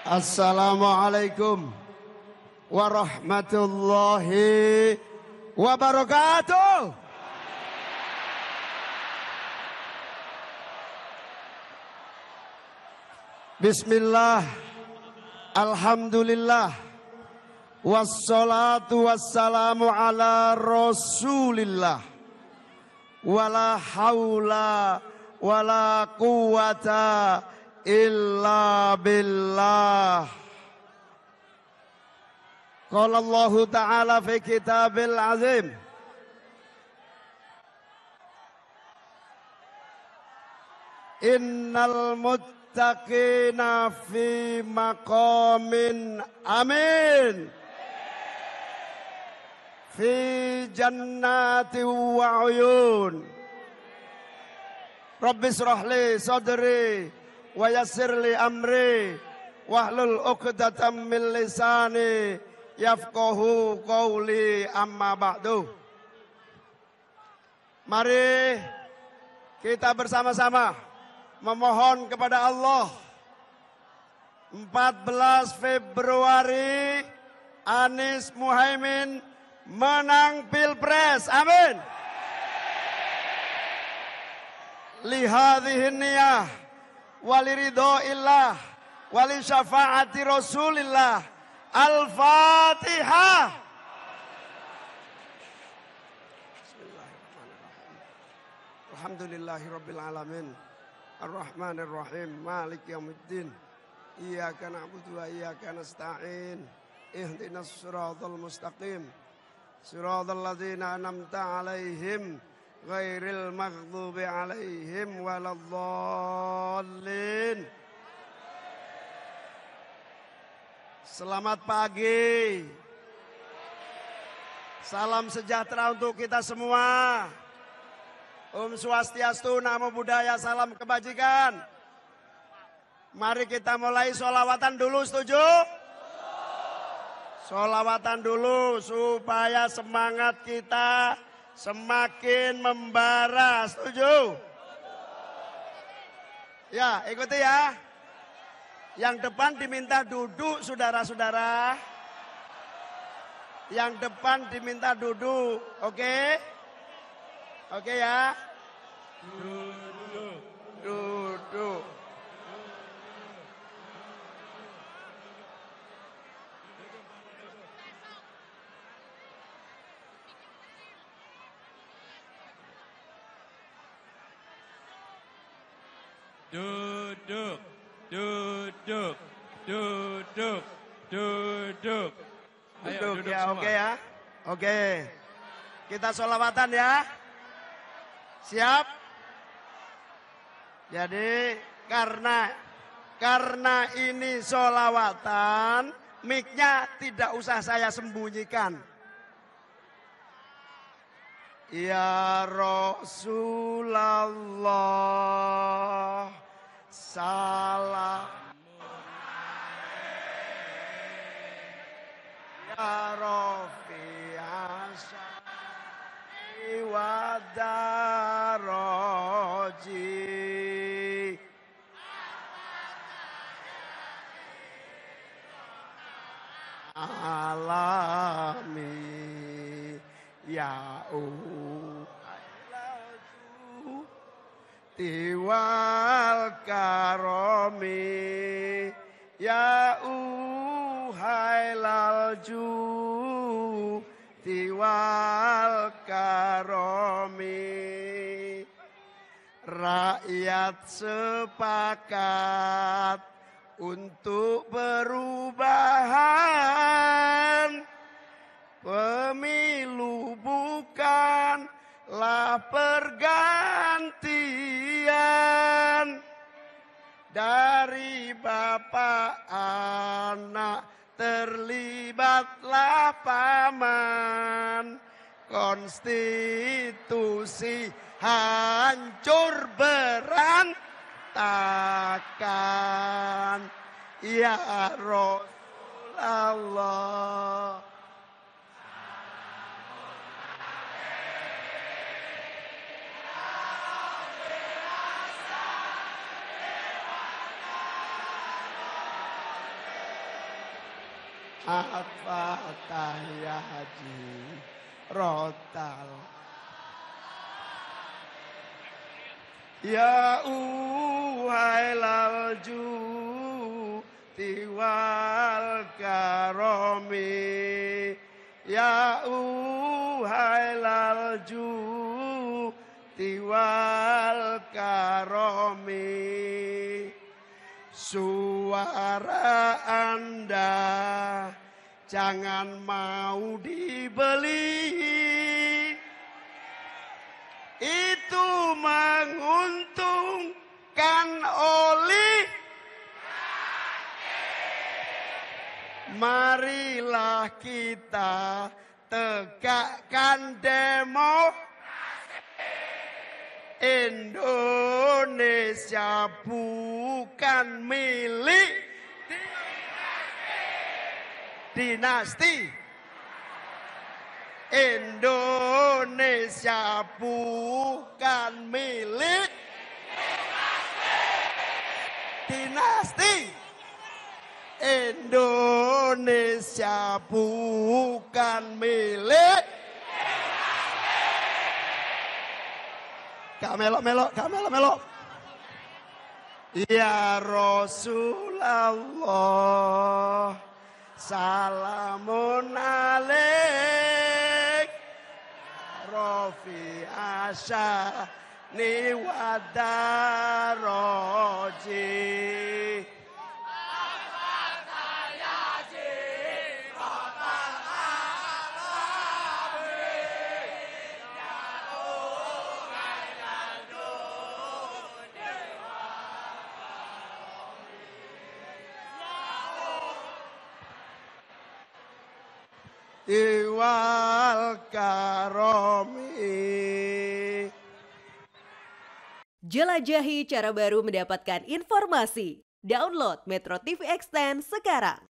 Assalamualaikum warahmatullahi wabarakatuh. Bismillah Alhamdulillah Wassalatu wassalamu ala rasulillah Wala haula wala quwata illa billah Qala Allah Ta'ala fi kitabil azim Innal muttaqina fi maqamin amin Fi jannati wa uyun Rabbi israh li sadri wa yassir li amri wahlul 'uqdatam min lisani yafqahu qawli amma ba'du Mari kita bersama-sama memohon kepada Allah 14 Februari Anies Muhaimin menang Pilpres. Amin. Lihadhihin niyah waliridho illah wali syafaati rasulillah al-fatihah Alhamdulillahi Rabbil Alamin Ar-Rahmanir Rahim Malik Yawmiddin Iyaka na'budu wa iyaka nasta'in Ihdinas al mustaqim al-ladina an'amta alaihim ghairil maghdubi alaihim waladhallin Selamat pagi. Salam sejahtera untuk kita semua. Om Swastiastu, Namo Buddhaya, salam kebajikan. Mari kita mulai solawatan dulu, setuju? Solawatan dulu supaya semangat kita semakin membara. Setuju? Ya, ikuti ya. Yang depan diminta duduk, saudara-saudara. Yang depan diminta duduk, oke? Okay? Oke okay ya? Duduk. Duduk. duduk, duduk, duduk, duduk. Ayo, duduk, duduk ya, oke okay ya. Oke. Okay. Kita sholawatan ya. Siap? Jadi karena karena ini solawatan, miknya tidak usah saya sembunyikan. Ya Rasulullah tiwal karomi ya uhai lalju tiwal karomi rakyat sepakat untuk perubahan pemilu bukan lah pergantian dari bapak anak terlibatlah paman konstitusi hancur berantakan ya Rasulullah Apa tahya haji rotal Ya uhailal ju tiwal karomi Ya uhailal ju tiwal karomi Suara anda jangan mau dibeli. Itu menguntungkan oli. Marilah kita tegakkan demo Indonesia bukan milik dinasti Indonesia bukan milik dinasti Indonesia bukan milik Kamelo melok-melok, melok Ya Rasulullah Salamun alaik Rofi asha ni wadaroji wal karomi. Jelajahi cara baru mendapatkan informasi. Download Metro TV Extend sekarang.